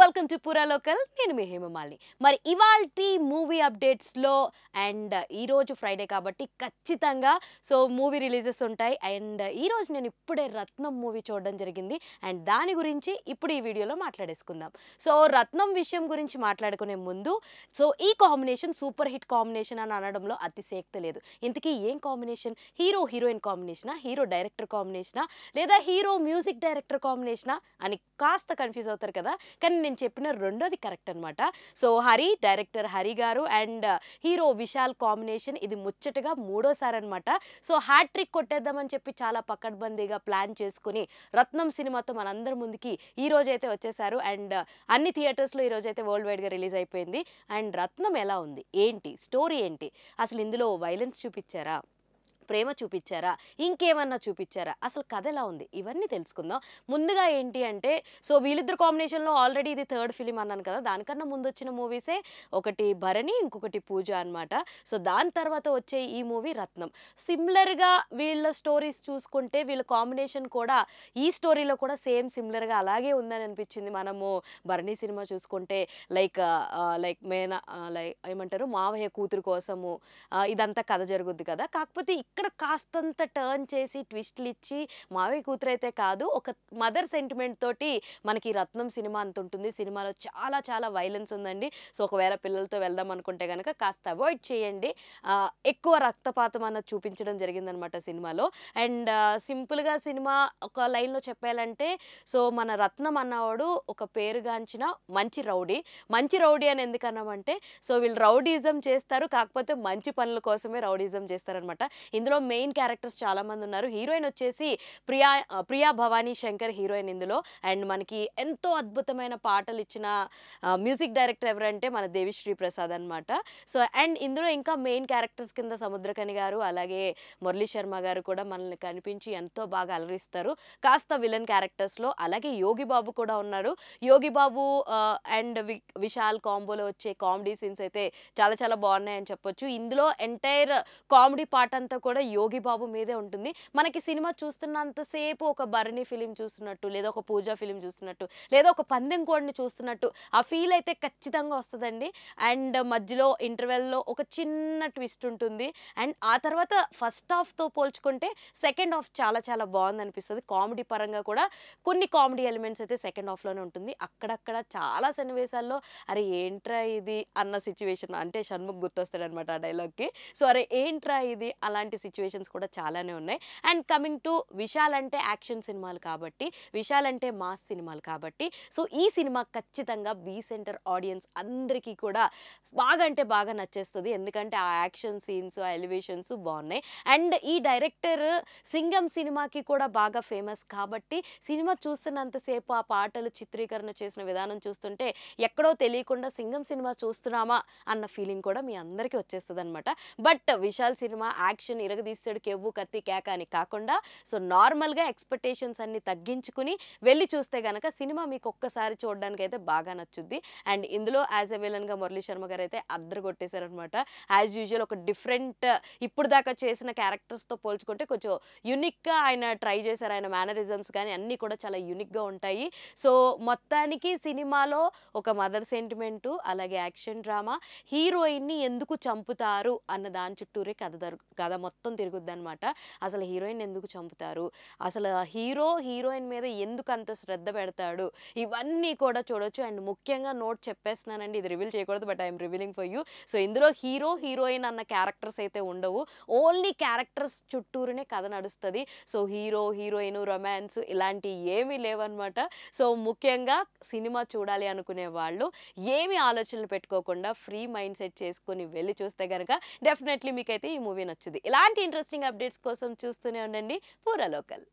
welcome to పూరా local నేను మీ హేమమాలి మరి ఇవాల్టి మూవీ అప్డేట్స్లో అండ్ ఈరోజు ఫ్రైడే కాబట్టి ఖచ్చితంగా సో మూవీ రిలీజెస్ ఉంటాయి అండ్ ఈరోజు నేను ఇప్పుడే రత్నం మూవీ చూడడం జరిగింది అండ్ దాని గురించి ఇప్పుడు ఈ వీడియోలో మాట్లాడేసుకుందాం సో రత్నం విషయం గురించి మాట్లాడుకునే ముందు సో ఈ కాంబినేషన్ సూపర్ హిట్ కాంబినేషన్ అని అనడంలో అతిశయక్త లేదు ఇంతకీ ఏం కాంబినేషన్ హీరో హీరోయిన్ కాంబినేషనా హీరో డైరెక్టర్ కాంబినేషనా లేదా హీరో మ్యూజిక్ డైరెక్టర్ కాంబినేషనా అని కాస్త కన్ఫ్యూజ్ అవుతారు కదా కానీ నేను చెప్పిన రెండోది కరెక్ట్ అనమాట సో హరి డైరెక్టర్ హరి గారు and uh, hero Vishal combination ఇది ముచ్చటగా మూడోసారి అనమాట సో హ్యాట్రిక్ కొట్టేద్దామని చెప్పి చాలా పకడ్బందీగా ప్లాన్ చేసుకుని రత్నం సినిమాతో మనందరి ముందుకి ఈ అయితే వచ్చేసారు అండ్ uh, అన్ని థియేటర్స్లో ఈ వరల్డ్ వైడ్గా రిలీజ్ అయిపోయింది అండ్ రత్నం ఎలా ఉంది ఏంటి స్టోరీ ఏంటి అసలు ఇందులో వైలెన్స్ చూపించారా ప్రేమ చూపించారా ఇంకేమన్నా చూపించారా అసలు కథ ఎలా ఉంది ఇవన్నీ తెలుసుకుందాం ముందుగా ఏంటి అంటే సో వీళ్ళిద్దరు కాంబినేషన్లో ఆల్రెడీ ఇది థర్డ్ ఫిలిం అన్నాను కదా దానికన్నా ముందు వచ్చిన మూవీసే ఒకటి భరణి ఇంకొకటి పూజ అనమాట సో దాని తర్వాత వచ్చే ఈ మూవీ రత్నం సిమిలర్గా వీళ్ళ స్టోరీస్ చూసుకుంటే వీళ్ళ కాంబినేషన్ కూడా ఈ స్టోరీలో కూడా సేమ్ సిమిలర్గా అలాగే ఉందని అనిపించింది మనము భరణి సినిమా చూసుకుంటే లైక్ లైక్ మేన లైక్ ఏమంటారు మావయ్య కూతురు కోసము ఇదంతా కథ జరుగుద్ది కదా కాకపోతే అక్కడ కాస్తంత టర్న్ చేసి ట్విస్ట్లు ఇచ్చి మావి కూతురైతే కాదు ఒక మదర్ సెంటిమెంట్ తోటి మనకి రత్నం సినిమా అంత ఉంటుంది సినిమాలో చాలా చాలా వైలెన్స్ ఉందండి సో ఒకవేళ పిల్లలతో వెళ్దాం అనుకుంటే కనుక కాస్త అవాయిడ్ చేయండి ఎక్కువ రక్తపాతం అన్నది చూపించడం జరిగిందనమాట సినిమాలో అండ్ సింపుల్గా సినిమా ఒక లైన్లో చెప్పాలంటే సో మన రత్నం అన్నవాడు ఒక పేరుగాంచిన మంచి రౌడీ మంచి రౌడీ అని ఎందుకన్నామంటే సో వీళ్ళు రౌడీజం చేస్తారు కాకపోతే మంచి పనుల కోసమే రౌడీజం చేస్తారనమాట ఇందులో ఇందులో మెయిన్ క్యారెక్టర్స్ చాలామంది ఉన్నారు హీరోయిన్ వచ్చేసి ప్రియా ప్రియా భవానీ శంకర్ హీరోయిన్ ఇందులో అండ్ మనకి ఎంతో అద్భుతమైన పాటలు ఇచ్చిన మ్యూజిక్ డైరెక్టర్ ఎవరంటే మన దేవిశ్రీ ప్రసాద్ అనమాట సో అండ్ ఇందులో ఇంకా మెయిన్ క్యారెక్టర్స్ కింద సముద్రకని గారు అలాగే మురళీ శర్మ గారు కూడా మనల్ని కనిపించి ఎంతో బాగా అలరిస్తారు కాస్త విలన్ క్యారెక్టర్స్లో అలాగే యోగి బాబు కూడా ఉన్నారు యోగి బాబు అండ్ విశాల్ కాంబోలో వచ్చే కామెడీ సీన్స్ అయితే చాలా చాలా బాగున్నాయని చెప్పొచ్చు ఇందులో ఎంటైర్ కామెడీ పాట అంతా కూడా కూడా యోగి బాబు మీదే ఉంటుంది మనకి సినిమా చూస్తున్నంతసేపు ఒక భరణి ఫిలిం చూస్తున్నట్టు లేదా ఒక పూజా ఫిలిం చూస్తున్నట్టు లేదా ఒక పందెం కోడిని చూస్తున్నట్టు ఆ ఫీల్ అయితే ఖచ్చితంగా వస్తుందండి అండ్ మధ్యలో ఇంటర్వెల్లో ఒక చిన్న ట్విస్ట్ ఉంటుంది అండ్ ఆ తర్వాత ఫస్ట్ హాఫ్తో పోల్చుకుంటే సెకండ్ హాఫ్ చాలా చాలా బాగుంది అనిపిస్తుంది కామెడీ పరంగా కూడా కొన్ని కామెడీ ఎలిమెంట్స్ అయితే సెకండ్ హాఫ్లోనే ఉంటుంది అక్కడక్కడ చాలా సన్నివేశాల్లో అరే ఏంట్రా ఇది అన్న సిచ్యువేషన్ అంటే షణ్ముఖ్ గుర్తొస్తాడనమాట ఆ డైలాగ్కి సో అరే ఏంట్రా ఇది అలాంటి సిచ్యువేషన్స్ కూడా చాలానే ఉన్నాయి అండ్ కమింగ్ టు విశాల్ అంటే యాక్షన్ సినిమాలు కాబట్టి విశాల్ అంటే మాస్ సినిమాలు కాబట్టి సో ఈ సినిమా ఖచ్చితంగా బీ సెంటర్ ఆడియన్స్ అందరికీ కూడా బాగా అంటే బాగా నచ్చేస్తుంది ఎందుకంటే ఆ యాక్షన్ సీన్స్ ఆ ఎలివేషన్స్ బాగున్నాయి అండ్ ఈ డైరెక్టర్ సింగం సినిమాకి కూడా బాగా ఫేమస్ కాబట్టి సినిమా చూస్తున్నంతసేపు ఆ పాటలు చిత్రీకరణ చేసిన విధానం చూస్తుంటే ఎక్కడో తెలియకుండా సింగం సినిమా చూస్తున్నామా అన్న ఫీలింగ్ కూడా మీ అందరికీ వచ్చేస్తుంది అనమాట బట్ విశాల్ సినిమా యాక్షన్ ఇరగదీస్తాడు కెవ్వు కత్తి కేక అని కాకుండా సో నార్మల్గా ఎక్స్పెక్టేషన్స్ అన్ని తగ్గించుకుని వెళ్ళి చూస్తే కనుక సినిమా మీకు ఒక్కసారి చూడడానికి అయితే బాగా నచ్చుద్ది అండ్ ఇందులో యాజ్ ఎ విలన్గా మురళీ శర్మ గారు అయితే అద్దరు కొట్టేశారనమాట యాజ్ యూజువల్ ఒక డిఫరెంట్ ఇప్పుడు దాకా చేసిన క్యారెక్టర్స్తో పోల్చుకుంటే కొంచెం యునిక్గా ఆయన ట్రై చేశారు ఆయన మేనరిజమ్స్ కానీ అన్నీ కూడా చాలా యునిక్గా ఉంటాయి సో మొత్తానికి సినిమాలో ఒక మదర్ సెంటిమెంటు అలాగే యాక్షన్ డ్రామా హీరోయిన్ని ఎందుకు చంపుతారు అన్న దాని చుట్టూరే కథ కథ మొత్తం మొత్తం తిరుగుద్ది అనమాట అసలు హీరోయిన్ ఎందుకు చంపుతారు అసలు హీరో హీరోయిన్ మీద ఎందుకు అంత శ్రద్ధ పెడతాడు ఇవన్నీ కూడా చూడొచ్చు అండ్ ముఖ్యంగా నోట్ చెప్పేస్తున్నానండి ఇది రివీల్ చేయకూడదు but I'm revealing for you so ఇందులో హీరో హీరోయిన్ అన్న క్యారెక్టర్స్ అయితే ఉండవు ఓన్లీ క్యారెక్టర్స్ చుట్టూరునే కథ నడుస్తుంది సో హీరో హీరోయిన్ రొమాన్స్ ఇలాంటి ఏమీ లేవన్నమాట సో ముఖ్యంగా సినిమా చూడాలి అనుకునే వాళ్ళు ఏమి ఆలోచనలు పెట్టుకోకుండా ఫ్రీ మైండ్ సెట్ చేసుకుని వెళ్ళి చూస్తే కనుక డెఫినెట్లీ మీకైతే ఈ మూవీ నచ్చుది ఇలా ఇలాంటి ఇంట్రెస్టింగ్ అప్డేట్స్ కోసం చూస్తూనే ఉండండి పూరా లోకల్